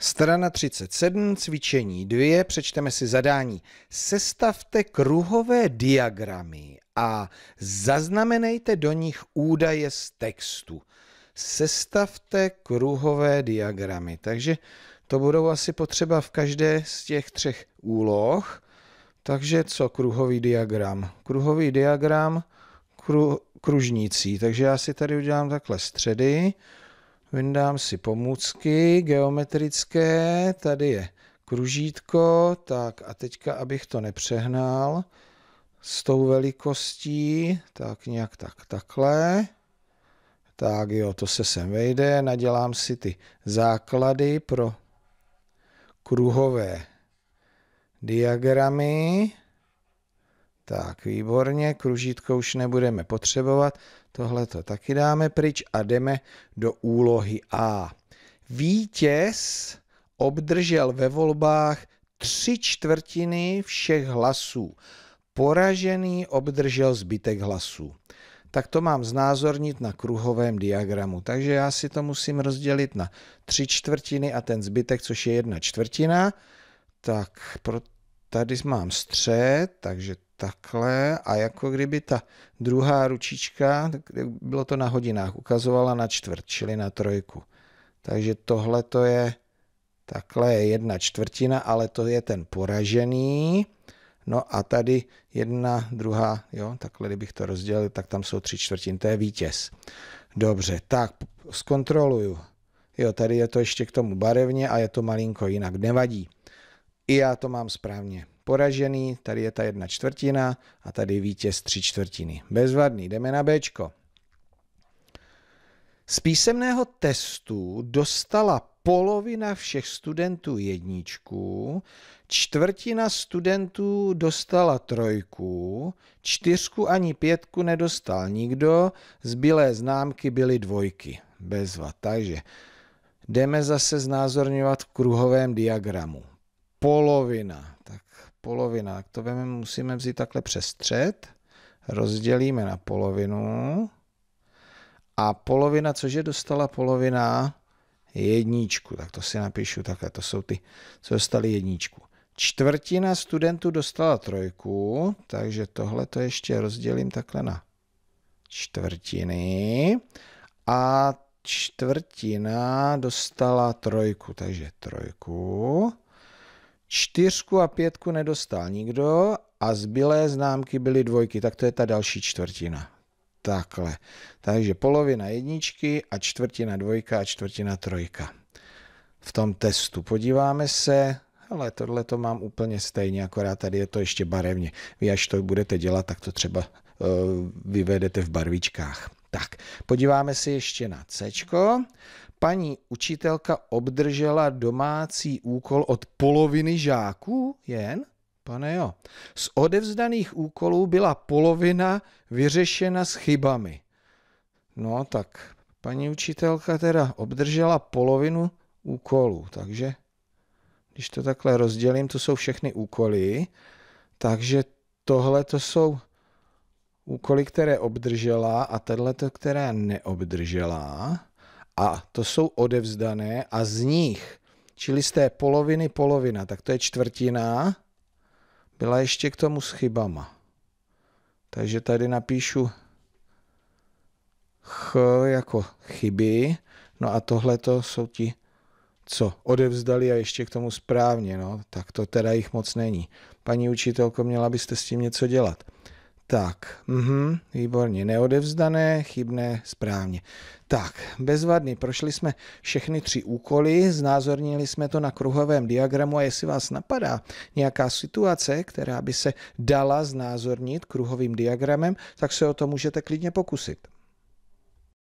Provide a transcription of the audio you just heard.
Strana 37, cvičení 2, přečteme si zadání. Sestavte kruhové diagramy a zaznamenejte do nich údaje z textu. Sestavte kruhové diagramy. Takže to budou asi potřeba v každé z těch třech úloh. Takže co kruhový diagram? Kruhový diagram kru, kružnící. Takže já si tady udělám takhle středy. Vyndám si pomůcky geometrické, tady je kružítko, tak a teďka, abych to nepřehnal, s tou velikostí, tak nějak tak takhle. Tak jo, to se sem vejde, nadělám si ty základy pro kruhové diagramy. Tak, výborně, kružítko už nebudeme potřebovat, tohle to taky dáme pryč a jdeme do úlohy A. Vítěz obdržel ve volbách tři čtvrtiny všech hlasů. Poražený obdržel zbytek hlasů. Tak to mám znázornit na kruhovém diagramu. Takže já si to musím rozdělit na tři čtvrtiny a ten zbytek, což je jedna čtvrtina. Tak pro, tady mám střed, takže takhle a jako kdyby ta druhá ručička, bylo to na hodinách, ukazovala na čtvrt, čili na trojku. Takže tohle to je takhle je jedna čtvrtina, ale to je ten poražený. No a tady jedna, druhá, jo, takhle kdybych to rozdělil, tak tam jsou tři čtvrtin, to je vítěz. Dobře, tak zkontroluju. Jo, tady je to ještě k tomu barevně a je to malinko jinak, nevadí. I já to mám správně poražený, tady je ta jedna čtvrtina a tady vítěz tři čtvrtiny. Bezvadný, jdeme na Bčko. Z písemného testu dostala polovina všech studentů jedničku, čtvrtina studentů dostala trojku, čtyřku ani pětku nedostal nikdo, zbylé známky byly dvojky. Bezva. Takže jdeme zase znázorňovat v kruhovém diagramu. Polovina. Tak polovina. Jak to veme, musíme vzít takhle přes střed, rozdělíme na polovinu a polovina, což je dostala polovina, jedničku. Tak to si napíšu takhle, to jsou ty, co dostali jedničku. Čtvrtina studentů dostala trojku, takže tohle to ještě rozdělím takhle na čtvrtiny. A čtvrtina dostala trojku, takže trojku čtyřku a pětku nedostal nikdo a zbylé známky byly dvojky, tak to je ta další čtvrtina. Takhle. Takže polovina jedničky a čtvrtina dvojka a čtvrtina trojka. V tom testu podíváme se, ale tohle to mám úplně stejně, akorát tady je to ještě barevně. Vy až to budete dělat, tak to třeba uh, vyvedete v barvičkách. Tak, podíváme se ještě na C paní učitelka obdržela domácí úkol od poloviny žáků jen? Pane jo. Z odevzdaných úkolů byla polovina vyřešena s chybami. No tak paní učitelka teda obdržela polovinu úkolů, takže když to takhle rozdělím, to jsou všechny úkoly, takže tohle to jsou úkoly, které obdržela a tohle to, které neobdržela a to jsou odevzdané a z nich, čili z té poloviny polovina, tak to je čtvrtina, byla ještě k tomu s chybama. Takže tady napíšu ch jako chyby, no a tohle to jsou ti, co odevzdali a ještě k tomu správně, no, tak to teda jich moc není. Paní učitelko, měla byste s tím něco dělat. Tak, mhm, výborně, neodevzdané, chybné, správně. Tak, bezvadný, prošli jsme všechny tři úkoly, znázornili jsme to na kruhovém diagramu a jestli vás napadá nějaká situace, která by se dala znázornit kruhovým diagramem, tak se o to můžete klidně pokusit.